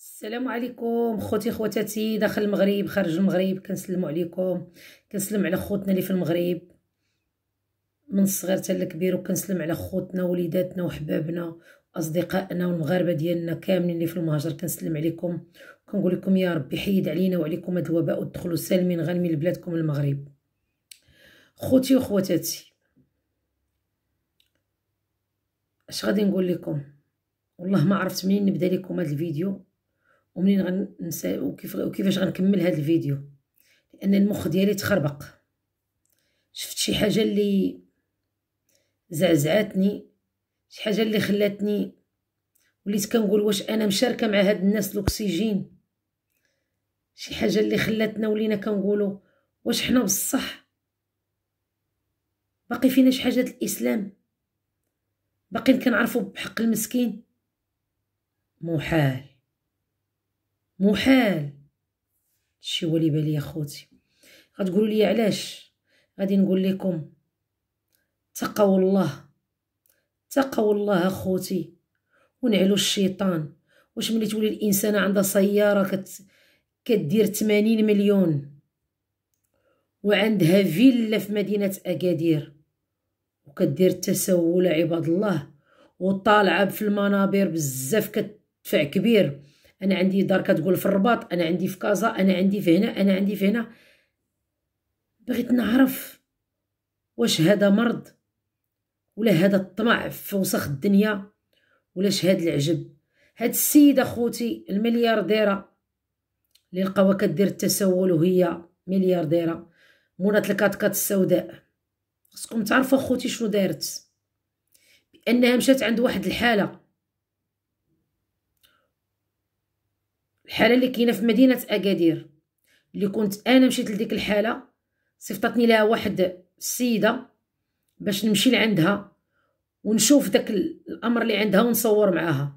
السلام عليكم خوتي خواتاتي داخل المغرب خارج المغرب كنسلم عليكم كنسلم على خوتنا اللي في المغرب من الصغير حتى الكبير وكنسلم على خوتنا وليداتنا وحبابنا اصدقائنا والمغاربه ديالنا كاملين اللي في المهاجر كنسلم عليكم كنقول لكم يا ربي حيد علينا وعليكم هذا الوباء وتدخلوا سالمين غانمين لبلادكم المغرب خوتي وخواتاتي اش غادي نقول لكم والله ما عرفت منين نبدا لكم هذا الفيديو ومنين غننسى وكيف وكيفاش غنكمل هذا الفيديو لان المخ ديالي تخربق شفت شي حاجه اللي زعزعتني شي حاجه اللي خلاتني وليت كنقول واش انا مشاركه مع هاد الناس الاكسجين شي حاجه اللي خلاتنا ولينا كنقولوا واش حنا بصح باقي فينا شي حاجه الاسلام باقيين كنعرفوا بحق المسكين محال محال شي هو اللي بالي اخوتي غتقولوا لي علاش غادي نقول لكم تقوا الله تقوا الله اخوتي ونعلو الشيطان واش ملي تولي الانسان عندها سياره كت كدير 80 مليون وعندها فيلا في مدينه اكادير وكدير التسول عباد الله وطالعه في المنابر بزاف كتدفع كبير انا عندي دار كتقول في الرباط انا عندي في كازا انا عندي في هنا انا عندي في هنا بغيت نعرف واش هذا مرض ولا هذا الطمع في وسخ الدنيا ولا هذا العجب هاد السيده خوتي المليارديره اللي لقاوها كدير التسول وهي مليارديره مولات الكاتكات السوداء خصكم تعرفوا خوتي شنو دارت بانها مشات عند واحد الحاله الحاله اللي كاينه في مدينه اكادير اللي كنت انا مشيت لديك الحاله صيفطتني لها واحد السيده باش نمشي لعندها ونشوف داك الامر اللي عندها ونصور معاها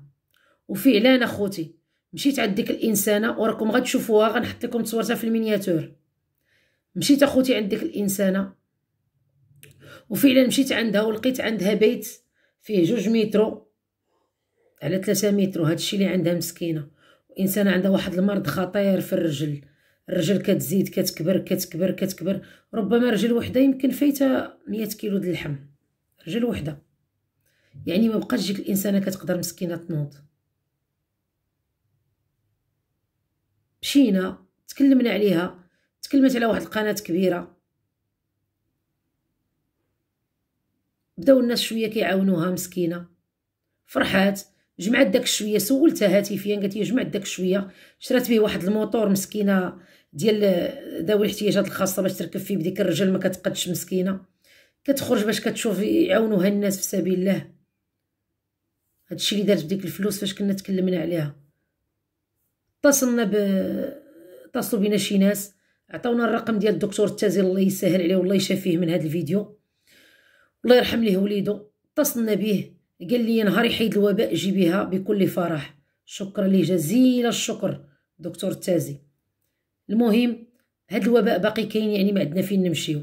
وفعلا اخوتي مشيت عند ديك الانسانه وراكم غتشوفوها غنحط لكم تصويرتها في المينياتور مشيت اخوتي عند ديك الانسانه وفعلا مشيت عندها ولقيت عندها بيت فيه جوج مترو على ثلاثة مترو هادشي اللي عندها مسكينه انسان عندها واحد المرض خطير في الرجل الرجل كتزيد كتكبر كتكبر كتكبر ربما رجل وحده يمكن فايته 100 كيلو د اللحم رجل وحده يعني ما بقاش ديك الانسانه كتقدر مسكينه تنوض مشينا تكلمنا عليها تكلمت على واحد القناه كبيره بداو الناس شويه كيعاونوها مسكينه فرحات جمعت داك شويه سولتها هاتفيا قالت لي جمعت داك شويه شرات به واحد الموتور مسكينه ديال ذوي الاحتياجات الخاصه باش تركب فيه بديك الرجل ما كتقدش مسكينه كتخرج باش كتشوف يعاونوها الناس في سبيل الله هادشي اللي دارت بديك الفلوس فاش كنا تكلمنا عليها اتصلنا ب اتصلوا بينا شي ناس عطاونا الرقم ديال الدكتور التازي الله يسهل عليه والله يشافيه من هذا الفيديو الله يرحم ليه وليدو اتصلنا به قال لي نهار يحيد الوباء جي بها بكل فرح شكرا لي جزيل الشكر دكتور التازي المهم هاد الوباء باقي كاين يعني ما عندنا فين نمشيو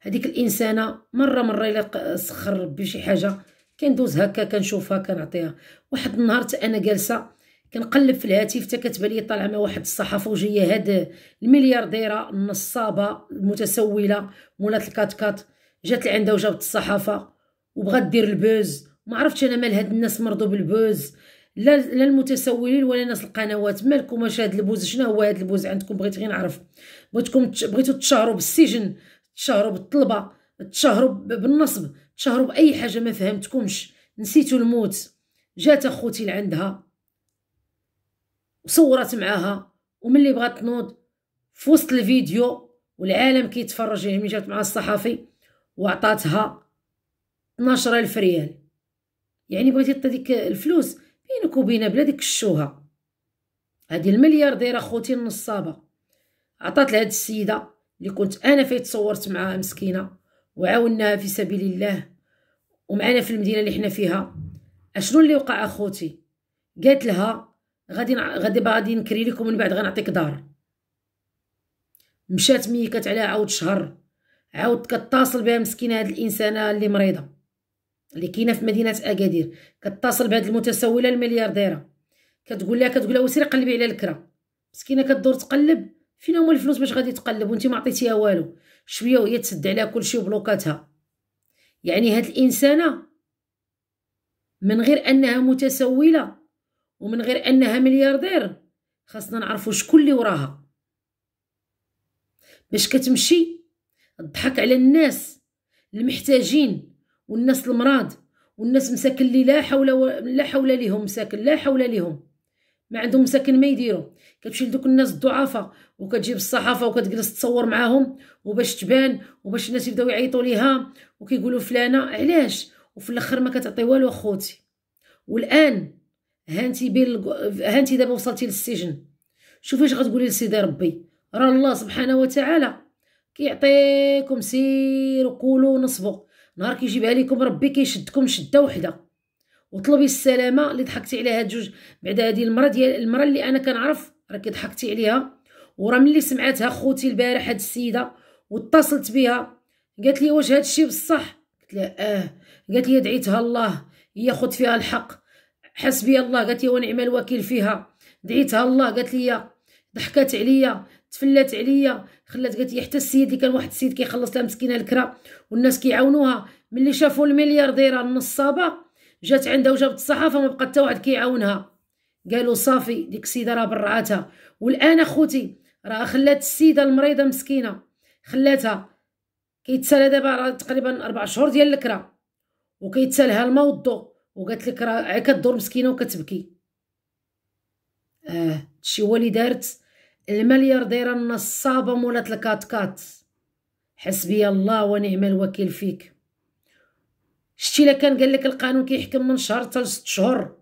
هذيك الانسانه مره مره الا سخر ربي شي حاجه كندوز هكا كنشوفها كنعطيها واحد النهار انا جالسه كنقلب في الهاتف حتى كتبان لي طالعه مع واحد الصحافه وجايه هاد المليارديره النصابه المتسوله مولات الكاتكات جات لعندها وجابت الصحافه وبغات دير البوز ما عرفتش انا مال هاد الناس مرضوا بالبوز لا لا المتسولين ولا ناس القنوات مالكم واش هاد البوز شنو هو هاد البوز عندكم بغيت غير نعرف بغيتكم بغيتو تشهروا بالسجن تشهروا بالطلبه تشهروا بالنصب تشهروا باي حاجه ما فهمتكمش نسيتوا الموت جات اخوتي لعندها وصورت معاها وملي بغات تنوض في وسط الفيديو والعالم كيتفرج ملي جات مع الصحفي وعطاتها 12000 ريال يعني بغيتي تعطي ديك الفلوس بينك وبينها بلا ديك الشوهه هذه دايره خوتي النصابه عطات لهاد السيده اللي كنت انا فايت تصورت معاها مسكينه وعاوناها في سبيل الله ومعانا في المدينه اللي حنا فيها اشنو اللي وقع اخوتي قالت لها غادي غادي غادي نكري لكم من بعد غنعطيك دار مشات ميكات عليها عاود شهر عاود كتصل بها مسكينه هاد الانسانه اللي مريضه اللي كاينه في مدينه اكادير كتصل بهاد المتسولة المليارديره كتقول لها كتقول لها وسيري قلبي على الكرا مسكينه كدور تقلب فين هما الفلوس باش غادي تقلب وانت ما عطيتيها والو شويه وهي تسد عليها كلشي وبلوكاتها يعني هاد الانسانه من غير انها متسولة ومن غير انها ملياردير خاصنا نعرفوا شكون اللي وراها باش كتمشي تضحك على الناس المحتاجين والناس المراد والناس مساكن اللي لا حول و... لا حول لهم مساكن لا حول لهم ما عندهم مساكن ما يديروا كتمشي لدوك الناس الضعافه وكتجيب الصحافه وكتجلس تصور معاهم وباش تبان وباش الناس يبداو يعيطوا ليها وكيقولوا فلانه علاش وفي الاخر ما كتعطي والو اخوتي والان هانتي بين هانتي دابا وصلتي للسجن شوفي اش غتقولي لسيدي ربي راه الله سبحانه وتعالى كيعطيكم سير وقولوا نصبوا نهار كيجيبها لكم ربي كيشدكم شده وحده وطلبي السلامه اللي ضحكتي عليها هاد جوج بعد هذه المره ديال المره اللي انا كنعرف راكي ضحكتي عليها وراه ملي سمعتها خوتي البارح هاد السيده واتصلت بها قالت لي واش هاد الشيء بصح قلت لها اه قالت لي دعيتها الله هي خد فيها الحق حسبي الله قالت لي ونعم الوكيل فيها دعيتها الله قالت لي ضحكات عليا تفلات عليا خلات قالت لي حتى السيد اللي كان واحد السيد كيخلص لها مسكينه الكرا والناس كيعاونوها ملي شافوا المليارديره النصابه جات عندها وجابت الصحافه ما بقى حتى واحد كيعاونها قالوا صافي ديك السيده راه برعاتها والان اخوتي راه خلات السيده المريضه مسكينه خلاتها كيتسالى دابا راه تقريبا اربع شهور ديال الكرا وكيتسالها الماء والضو وقالت لك راه كدور مسكينه وكتبكي اه شي هو اللي دارت المليارديرة النصابة مولات الكاتكات حسبي الله ونعم الوكيل فيك شتي كان قال لك القانون كيحكم من شهر حتى لست شهور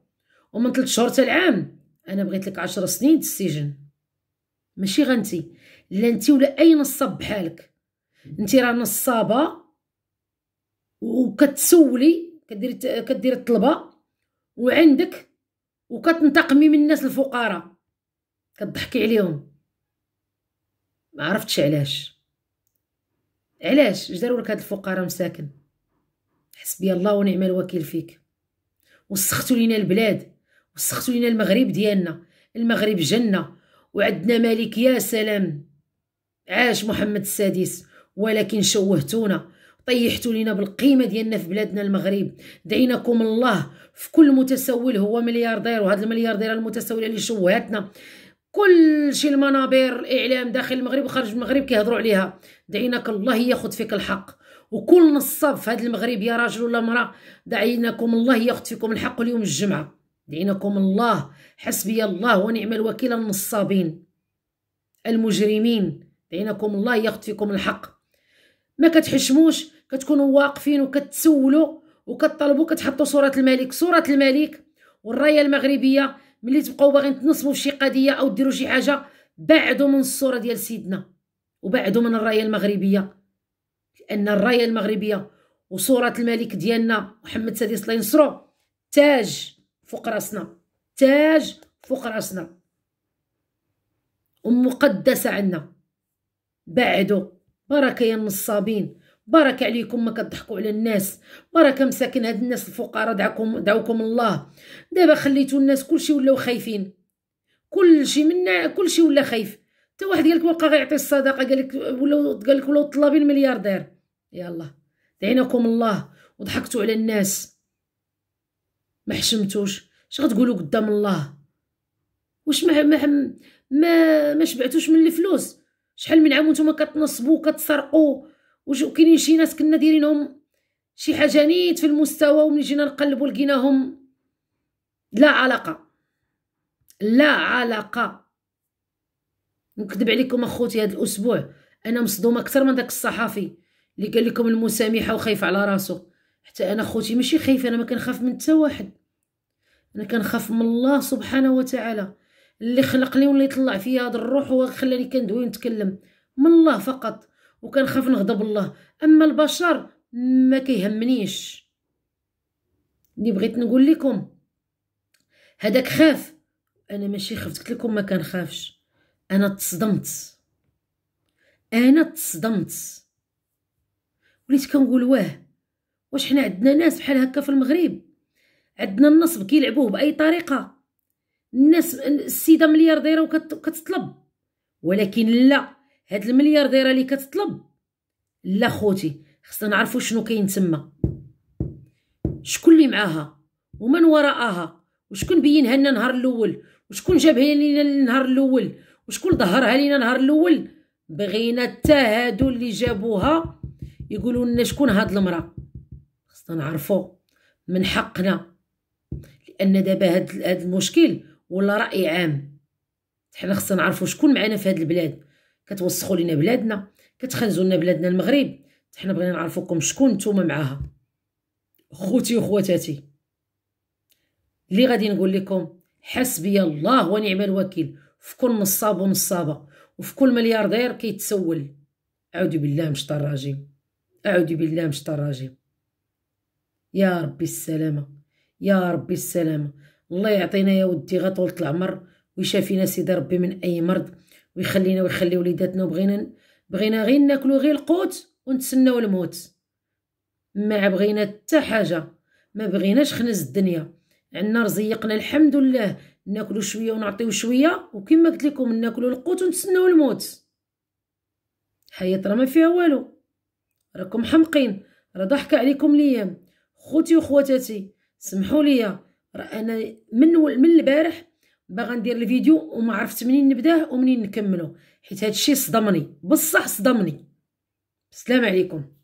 ومن ثلاث شهور حتى العام انا بغيت لك عشر سنين السجن ماشي غنتي لا انت ولا اي نصاب بحالك انت راه نصابه وكتسولي كديري كديري الطلبه وعندك وكتنتقمي من الناس الفقراء كتضحكي عليهم ما عرفتش علاش علاش اش داروا لك هاد الفقراء مساكن حسبي الله ونعم الوكيل فيك وسختوا لينا البلاد وسختوا لينا المغرب ديالنا المغرب جنه وعندنا ملك يا سلام عاش محمد السادس ولكن شوهتونا طيحتوا لينا بالقيمه ديالنا في بلادنا المغرب دعيناكم الله في كل متسول هو ملياردير وهذا الملياردير المتسول اللي شوهتنا كلشي المنابر الاعلام داخل المغرب وخارج المغرب كيهضروا عليها دعيناك الله ياخذ فيك الحق وكل نصاب في هذا المغرب يا راجل ولا امراه دعيناكم الله ياخذ فيكم الحق اليوم الجمعه دعيناكم الله حسبي الله ونعم الوكيل النصابين المجرمين دعيناكم الله ياخذ فيكم الحق ما كتحشموش كتكونوا واقفين وكتسولوا وكتطلبوا كتحطوا صوره الملك صوره الملك والرايه المغربيه ملي تبقاو باغيين تنصبوا في شي قضيه او ديروا شي حاجه بعدوا من الصوره ديال سيدنا وبعدوا من الرايه المغربيه لان الرايه المغربيه وصوره الملك ديالنا محمد سادس الله ينصرو تاج فوق راسنا تاج فوق راسنا ومقدسه عنا بعدوا بركه يا النصابين بارك عليكم ما كتضحكوا على الناس بارك مساكن هاد الناس الفقراء دعكم دعوكم الله دابا خليتو الناس كلشي ولاو خايفين كلشي منا كلشي ولا خايف حتى واحد قالك وقع غيعطي الصدقه قالك ولاو قالك ولاو طلابين ملياردير يلا دعيناكم الله وضحكتوا على الناس ما حشمتوش اش غتقولوا قدام الله واش ما ما ما, ما شبعتوش من الفلوس شحال من عام نتوما كتنصبوا كتسرقوا وكاينين شي ناس كنا دايرينهم شي حاجه نيت في المستوى ومن جينا نقلبوا لقيناهم لا علاقه لا علاقه نكذب عليكم اخوتي هذا الاسبوع انا مصدومه اكثر من داك الصحفي اللي قال لكم المسامحه وخايف على راسو حتى انا اخوتي ماشي خايفه انا ما كنخاف من حتى واحد انا كنخاف من الله سبحانه وتعالى اللي خلقني واللي طلع فيا هذا الروح هو خلاني كندوي ونتكلم من الله فقط وكنخاف نغضب الله اما البشر ما كيهمنيش اللي بغيت نقول لكم هذاك خاف انا ماشي خفت قلت لكم ما كنخافش انا تصدمت انا تصدمت وليت كنقول واه واش حنا عندنا ناس بحال هكا في المغرب عندنا النصب كيلعبوه باي طريقه الناس السيده مليارديره وكتطلب ولكن لا هاد المليار دايره اللي كتطلب لا خوتي خصنا نعرفوا شنو كاين تما شكون اللي معاها ومن وراءها وشكون بينها لنا نهار الاول وشكون جابها لينا النهار الاول وشكون ظهرها لينا نهار الاول بغينا حتى هادو اللي جابوها يقولوا لنا شكون هاد المراه خصنا نعرفوا من حقنا لان دابا هاد هاد المشكل ولا راي عام حنا خصنا نعرفوا شكون معنا في هاد البلاد كتوسخوا لينا بلادنا كتخنزوا لنا بلادنا المغرب حنا بغينا نعرفوكم شكون نتوما معاها خوتي وخواتاتي اللي غادي نقول لكم حسبي الله ونعم الوكيل في كل نصاب ونصابه وفي كل ملياردير كيتسول اعوذ بالله من الشيطان الرجيم اعوذ بالله من الشيطان الرجيم يا ربي السلامه يا ربي السلامه الله يعطينا يا ودي غطولة العمر ويشافينا سيدي ربي من اي مرض ويخلينا ويخلي وليداتنا وبغينا بغينا غير ناكلو غير القوت ونتسناو الموت ما بغينا حتى حاجه ما بغيناش خنز الدنيا عندنا رزيقنا الحمد لله ناكلو شويه ونعطيو شويه وكما قلت لكم ناكلو القوت ونتسناو الموت الحياه راه ما فيها والو راكم حمقين راه ضحك عليكم ليام خوتي وخواتاتي سمحوا لي راه انا من من البارح باغا ندير الفيديو وما عرفت منين نبداه ومنين نكمله حيت هادشي صدمني بصح صدمني السلام عليكم